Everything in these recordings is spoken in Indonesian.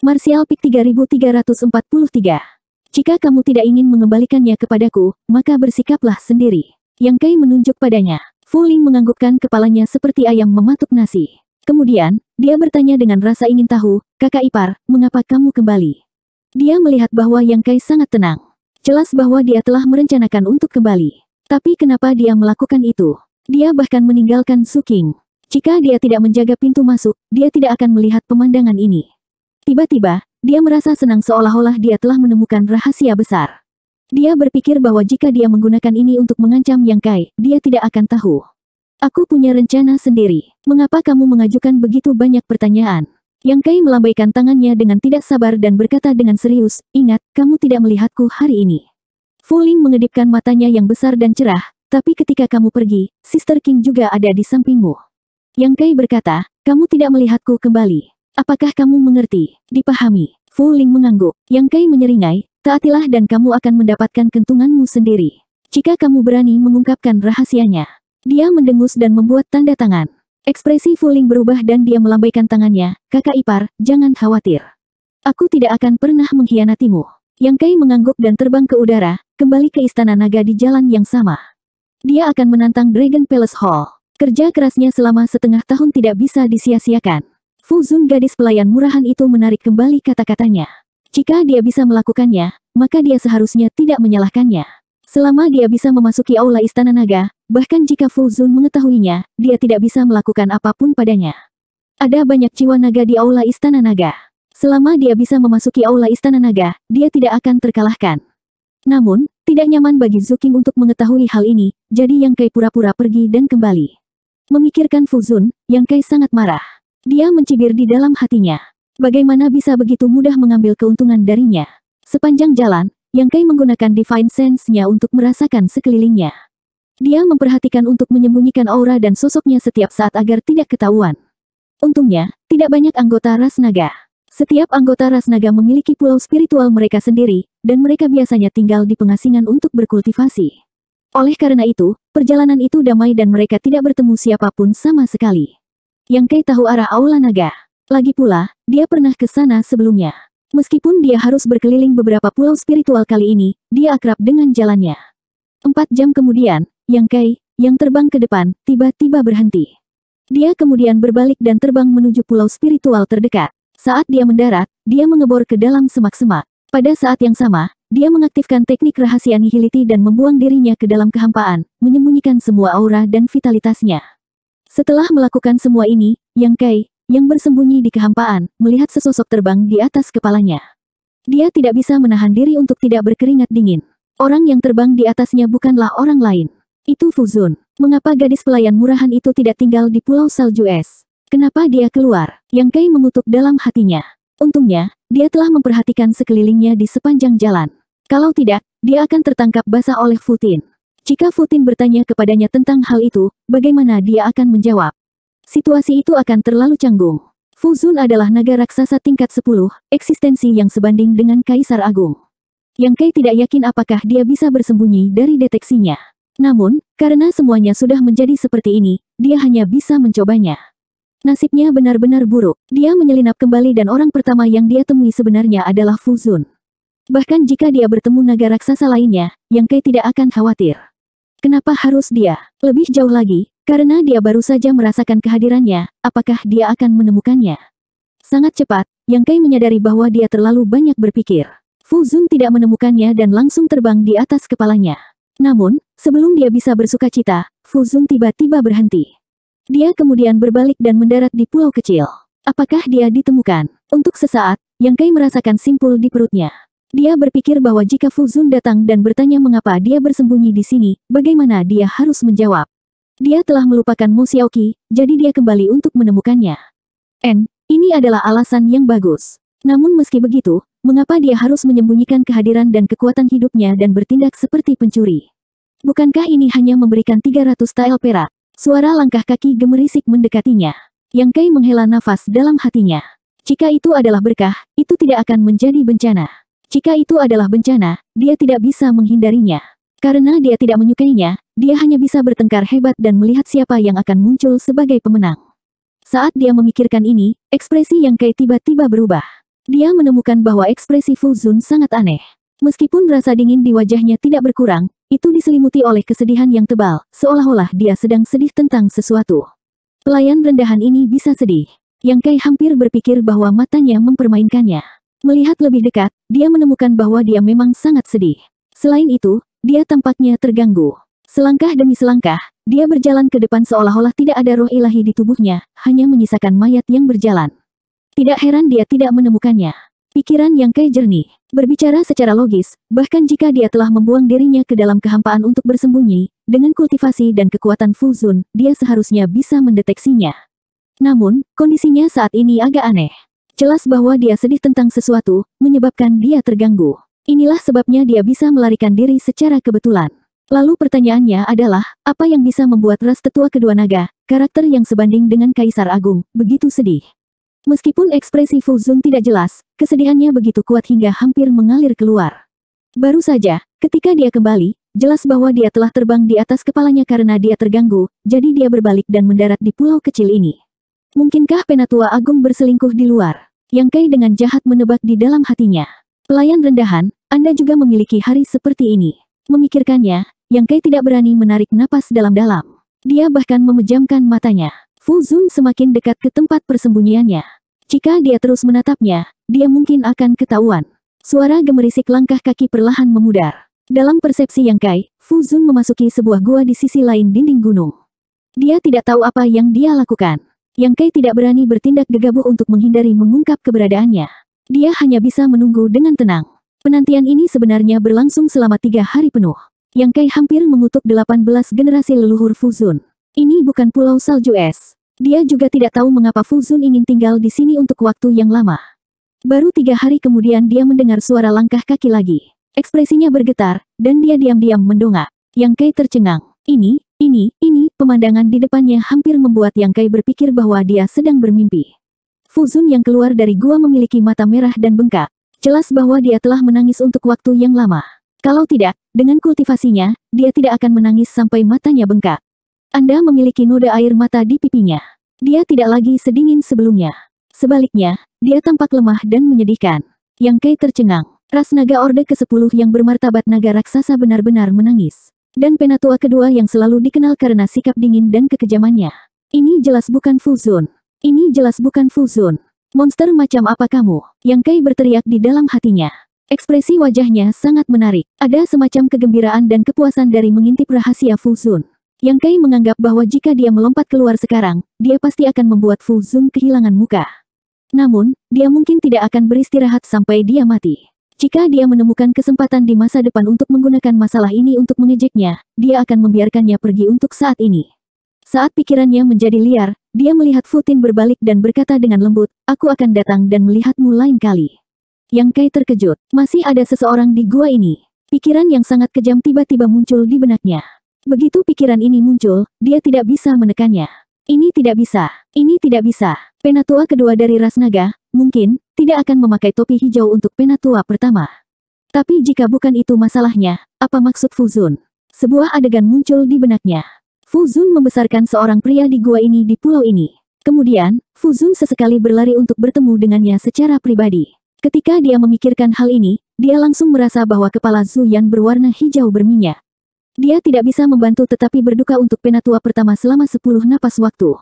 Martial Peak 3343. Jika kamu tidak ingin mengembalikannya kepadaku, maka bersikaplah sendiri. Yang Kai menunjuk padanya. Fu Ling menganggukkan kepalanya seperti ayam mematuk nasi. Kemudian, dia bertanya dengan rasa ingin tahu, kakak ipar, mengapa kamu kembali? Dia melihat bahwa Yang Kai sangat tenang. Jelas bahwa dia telah merencanakan untuk kembali. Tapi kenapa dia melakukan itu? Dia bahkan meninggalkan Su Suking. Jika dia tidak menjaga pintu masuk, dia tidak akan melihat pemandangan ini. Tiba-tiba, dia merasa senang seolah-olah dia telah menemukan rahasia besar. Dia berpikir bahwa jika dia menggunakan ini untuk mengancam Yang Kai, dia tidak akan tahu. Aku punya rencana sendiri. Mengapa kamu mengajukan begitu banyak pertanyaan? Yang Kai melambaikan tangannya dengan tidak sabar dan berkata dengan serius, ingat, kamu tidak melihatku hari ini. Fuling mengedipkan matanya yang besar dan cerah, tapi ketika kamu pergi, Sister King juga ada di sampingmu. Yang Kai berkata, kamu tidak melihatku kembali. Apakah kamu mengerti? Dipahami. Fu Ling mengangguk. Yang Kai menyeringai, taatilah dan kamu akan mendapatkan kentunganmu sendiri. Jika kamu berani mengungkapkan rahasianya. Dia mendengus dan membuat tanda tangan. Ekspresi Fu Ling berubah dan dia melambaikan tangannya. Kakak ipar, jangan khawatir. Aku tidak akan pernah mengkhianatimu. Yang Kai mengangguk dan terbang ke udara, kembali ke istana naga di jalan yang sama. Dia akan menantang Dragon Palace Hall. Kerja kerasnya selama setengah tahun tidak bisa disia-siakan. Fuzun gadis pelayan murahan itu menarik kembali kata-katanya. Jika dia bisa melakukannya, maka dia seharusnya tidak menyalahkannya. Selama dia bisa memasuki aula istana naga, bahkan jika Fuzun mengetahuinya, dia tidak bisa melakukan apapun padanya. Ada banyak jiwa naga di aula istana naga. Selama dia bisa memasuki aula istana naga, dia tidak akan terkalahkan. Namun, tidak nyaman bagi Zuking untuk mengetahui hal ini, jadi Yang Kai pura-pura pergi dan kembali. Memikirkan Fuzun, Yang Kai sangat marah. Dia mencibir di dalam hatinya. Bagaimana bisa begitu mudah mengambil keuntungan darinya? Sepanjang jalan, Yang Kai menggunakan Divine Sense-nya untuk merasakan sekelilingnya. Dia memperhatikan untuk menyembunyikan aura dan sosoknya setiap saat agar tidak ketahuan. Untungnya, tidak banyak anggota ras naga. Setiap anggota ras naga memiliki pulau spiritual mereka sendiri, dan mereka biasanya tinggal di pengasingan untuk berkultivasi. Oleh karena itu, perjalanan itu damai dan mereka tidak bertemu siapapun sama sekali yang Kei tahu arah Aula Naga. Lagi pula, dia pernah ke sana sebelumnya. Meskipun dia harus berkeliling beberapa pulau spiritual kali ini, dia akrab dengan jalannya. Empat jam kemudian, Yang Kei, yang terbang ke depan, tiba-tiba berhenti. Dia kemudian berbalik dan terbang menuju pulau spiritual terdekat. Saat dia mendarat, dia mengebor ke dalam semak-semak. Pada saat yang sama, dia mengaktifkan teknik rahasia nihiliti dan membuang dirinya ke dalam kehampaan, menyembunyikan semua aura dan vitalitasnya. Setelah melakukan semua ini, Yang Kai, yang bersembunyi di kehampaan, melihat sesosok terbang di atas kepalanya. Dia tidak bisa menahan diri untuk tidak berkeringat dingin. Orang yang terbang di atasnya bukanlah orang lain. Itu Fuzun. Mengapa gadis pelayan murahan itu tidak tinggal di Pulau Salju Es? Kenapa dia keluar? Yang Kai mengutuk dalam hatinya. Untungnya, dia telah memperhatikan sekelilingnya di sepanjang jalan. Kalau tidak, dia akan tertangkap basah oleh Futin. Jika Futin bertanya kepadanya tentang hal itu, bagaimana dia akan menjawab? Situasi itu akan terlalu canggung. Fuzun adalah naga raksasa tingkat 10, eksistensi yang sebanding dengan Kaisar Agung. Yang Kai tidak yakin apakah dia bisa bersembunyi dari deteksinya. Namun, karena semuanya sudah menjadi seperti ini, dia hanya bisa mencobanya. Nasibnya benar-benar buruk. Dia menyelinap kembali dan orang pertama yang dia temui sebenarnya adalah Fuzun. Bahkan jika dia bertemu naga raksasa lainnya, Yang Kai tidak akan khawatir. Kenapa harus dia? Lebih jauh lagi, karena dia baru saja merasakan kehadirannya, apakah dia akan menemukannya? Sangat cepat, Yang Kai menyadari bahwa dia terlalu banyak berpikir. Fu Zun tidak menemukannya dan langsung terbang di atas kepalanya. Namun, sebelum dia bisa bersuka cita, Fu Zun tiba-tiba berhenti. Dia kemudian berbalik dan mendarat di pulau kecil. Apakah dia ditemukan? Untuk sesaat, Yang Kai merasakan simpul di perutnya. Dia berpikir bahwa jika Fuzun datang dan bertanya mengapa dia bersembunyi di sini, bagaimana dia harus menjawab. Dia telah melupakan Mu Xiaoqi, jadi dia kembali untuk menemukannya. N, ini adalah alasan yang bagus. Namun meski begitu, mengapa dia harus menyembunyikan kehadiran dan kekuatan hidupnya dan bertindak seperti pencuri? Bukankah ini hanya memberikan 300 tael perak? Suara langkah kaki gemerisik mendekatinya. Yang Kai menghela nafas dalam hatinya. Jika itu adalah berkah, itu tidak akan menjadi bencana. Jika itu adalah bencana, dia tidak bisa menghindarinya. Karena dia tidak menyukainya, dia hanya bisa bertengkar hebat dan melihat siapa yang akan muncul sebagai pemenang. Saat dia memikirkan ini, ekspresi Yang Kai tiba-tiba berubah. Dia menemukan bahwa ekspresi Fuzun sangat aneh. Meskipun rasa dingin di wajahnya tidak berkurang, itu diselimuti oleh kesedihan yang tebal, seolah-olah dia sedang sedih tentang sesuatu. Pelayan rendahan ini bisa sedih. Yang Kai hampir berpikir bahwa matanya mempermainkannya. Melihat lebih dekat, dia menemukan bahwa dia memang sangat sedih. Selain itu, dia tampaknya terganggu. Selangkah demi selangkah, dia berjalan ke depan seolah-olah tidak ada roh ilahi di tubuhnya, hanya menyisakan mayat yang berjalan. Tidak heran dia tidak menemukannya. Pikiran yang kaya jernih, berbicara secara logis, bahkan jika dia telah membuang dirinya ke dalam kehampaan untuk bersembunyi, dengan kultivasi dan kekuatan Fuzun, dia seharusnya bisa mendeteksinya. Namun, kondisinya saat ini agak aneh. Jelas bahwa dia sedih tentang sesuatu, menyebabkan dia terganggu. Inilah sebabnya dia bisa melarikan diri secara kebetulan. Lalu pertanyaannya adalah, apa yang bisa membuat ras tetua kedua naga, karakter yang sebanding dengan Kaisar Agung, begitu sedih? Meskipun ekspresi Fuzun tidak jelas, kesedihannya begitu kuat hingga hampir mengalir keluar. Baru saja, ketika dia kembali, jelas bahwa dia telah terbang di atas kepalanya karena dia terganggu, jadi dia berbalik dan mendarat di pulau kecil ini. Mungkinkah Penatua Agung berselingkuh di luar? Yang Kai dengan jahat menebak di dalam hatinya. Pelayan rendahan, Anda juga memiliki hari seperti ini. Memikirkannya, Yang Kai tidak berani menarik napas dalam-dalam. Dia bahkan memejamkan matanya. Fu Zun semakin dekat ke tempat persembunyiannya. Jika dia terus menatapnya, dia mungkin akan ketahuan. Suara gemerisik langkah kaki perlahan memudar. Dalam persepsi Yang Kai, Fu Zun memasuki sebuah gua di sisi lain dinding gunung. Dia tidak tahu apa yang dia lakukan. Yang Kei tidak berani bertindak gegabah untuk menghindari mengungkap keberadaannya. Dia hanya bisa menunggu dengan tenang. Penantian ini sebenarnya berlangsung selama tiga hari penuh. Yang Kei hampir mengutuk 18 generasi leluhur Fuzun. Ini bukan pulau salju es. Dia juga tidak tahu mengapa Fuzun ingin tinggal di sini untuk waktu yang lama. Baru tiga hari kemudian dia mendengar suara langkah kaki lagi. Ekspresinya bergetar, dan dia diam-diam mendongak. Yang Kei tercengang. Ini, ini, ini, pemandangan di depannya hampir membuat Yang Kai berpikir bahwa dia sedang bermimpi. Fuzun yang keluar dari gua memiliki mata merah dan bengkak. Jelas bahwa dia telah menangis untuk waktu yang lama. Kalau tidak, dengan kultivasinya, dia tidak akan menangis sampai matanya bengkak. Anda memiliki noda air mata di pipinya. Dia tidak lagi sedingin sebelumnya. Sebaliknya, dia tampak lemah dan menyedihkan. Yang Kai tercengang. Ras naga Orde ke-10 yang bermartabat naga raksasa benar-benar menangis. Dan penatua kedua yang selalu dikenal karena sikap dingin dan kekejamannya. Ini jelas bukan Fuzun. Ini jelas bukan Fuzun. Monster macam apa kamu? Yang Kai berteriak di dalam hatinya. Ekspresi wajahnya sangat menarik. Ada semacam kegembiraan dan kepuasan dari mengintip rahasia Fuzun. Yang Kai menganggap bahwa jika dia melompat keluar sekarang, dia pasti akan membuat Fuzun kehilangan muka. Namun, dia mungkin tidak akan beristirahat sampai dia mati. Jika dia menemukan kesempatan di masa depan untuk menggunakan masalah ini untuk mengejeknya, dia akan membiarkannya pergi untuk saat ini. Saat pikirannya menjadi liar, dia melihat Futin berbalik dan berkata dengan lembut, aku akan datang dan melihatmu lain kali. Yang Kai terkejut, masih ada seseorang di gua ini. Pikiran yang sangat kejam tiba-tiba muncul di benaknya. Begitu pikiran ini muncul, dia tidak bisa menekannya. Ini tidak bisa, ini tidak bisa. Penatua kedua dari ras naga, Mungkin, tidak akan memakai topi hijau untuk penatua pertama. Tapi jika bukan itu masalahnya, apa maksud Fuzun? Sebuah adegan muncul di benaknya. Fuzun membesarkan seorang pria di gua ini di pulau ini. Kemudian, Fuzun sesekali berlari untuk bertemu dengannya secara pribadi. Ketika dia memikirkan hal ini, dia langsung merasa bahwa kepala Zhu yang berwarna hijau berminyak. Dia tidak bisa membantu tetapi berduka untuk penatua pertama selama sepuluh napas waktu.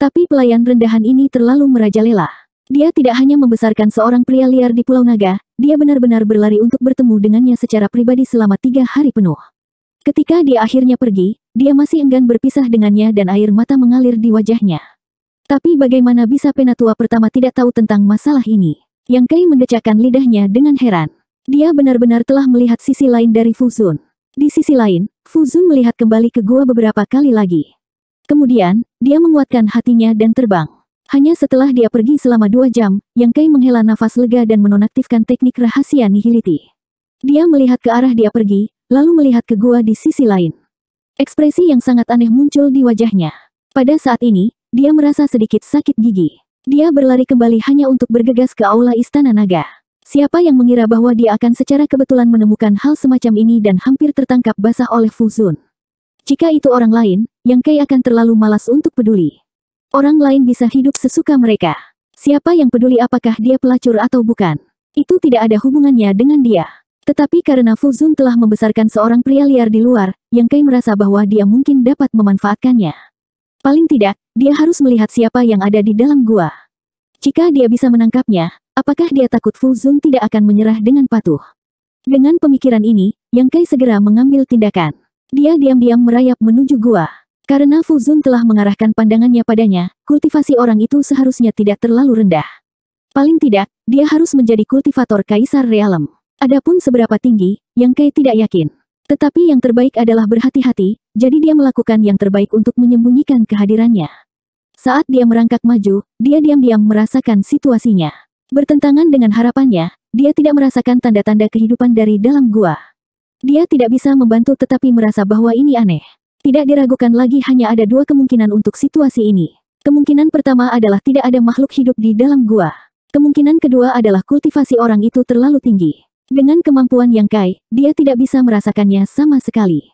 Tapi pelayan rendahan ini terlalu merajalela. Dia tidak hanya membesarkan seorang pria liar di Pulau Naga, dia benar-benar berlari untuk bertemu dengannya secara pribadi selama tiga hari penuh. Ketika dia akhirnya pergi, dia masih enggan berpisah dengannya dan air mata mengalir di wajahnya. Tapi bagaimana bisa penatua pertama tidak tahu tentang masalah ini? Yang Kei mendecakkan lidahnya dengan heran. Dia benar-benar telah melihat sisi lain dari Fuzun. Di sisi lain, Fuzun melihat kembali ke gua beberapa kali lagi. Kemudian, dia menguatkan hatinya dan terbang. Hanya setelah dia pergi selama dua jam, Yang Kai menghela nafas lega dan menonaktifkan teknik rahasia nihiliti. Dia melihat ke arah dia pergi, lalu melihat ke gua di sisi lain. Ekspresi yang sangat aneh muncul di wajahnya. Pada saat ini, dia merasa sedikit sakit gigi. Dia berlari kembali hanya untuk bergegas ke aula istana naga. Siapa yang mengira bahwa dia akan secara kebetulan menemukan hal semacam ini dan hampir tertangkap basah oleh Fuzun. Jika itu orang lain, Yang Kai akan terlalu malas untuk peduli. Orang lain bisa hidup sesuka mereka. Siapa yang peduli apakah dia pelacur atau bukan? Itu tidak ada hubungannya dengan dia. Tetapi karena Fuzun telah membesarkan seorang pria liar di luar, Yang Kai merasa bahwa dia mungkin dapat memanfaatkannya. Paling tidak, dia harus melihat siapa yang ada di dalam gua. Jika dia bisa menangkapnya, apakah dia takut Fuzun tidak akan menyerah dengan patuh? Dengan pemikiran ini, Yang Kai segera mengambil tindakan. Dia diam-diam merayap menuju gua. Karena Fuzun telah mengarahkan pandangannya padanya, kultivasi orang itu seharusnya tidak terlalu rendah. Paling tidak, dia harus menjadi kultivator kaisar realem. Adapun seberapa tinggi, yang kai tidak yakin. Tetapi yang terbaik adalah berhati-hati, jadi dia melakukan yang terbaik untuk menyembunyikan kehadirannya. Saat dia merangkak maju, dia diam-diam merasakan situasinya. Bertentangan dengan harapannya, dia tidak merasakan tanda-tanda kehidupan dari dalam gua. Dia tidak bisa membantu tetapi merasa bahwa ini aneh. Tidak diragukan lagi hanya ada dua kemungkinan untuk situasi ini. Kemungkinan pertama adalah tidak ada makhluk hidup di dalam gua. Kemungkinan kedua adalah kultivasi orang itu terlalu tinggi. Dengan kemampuan yang kai, dia tidak bisa merasakannya sama sekali.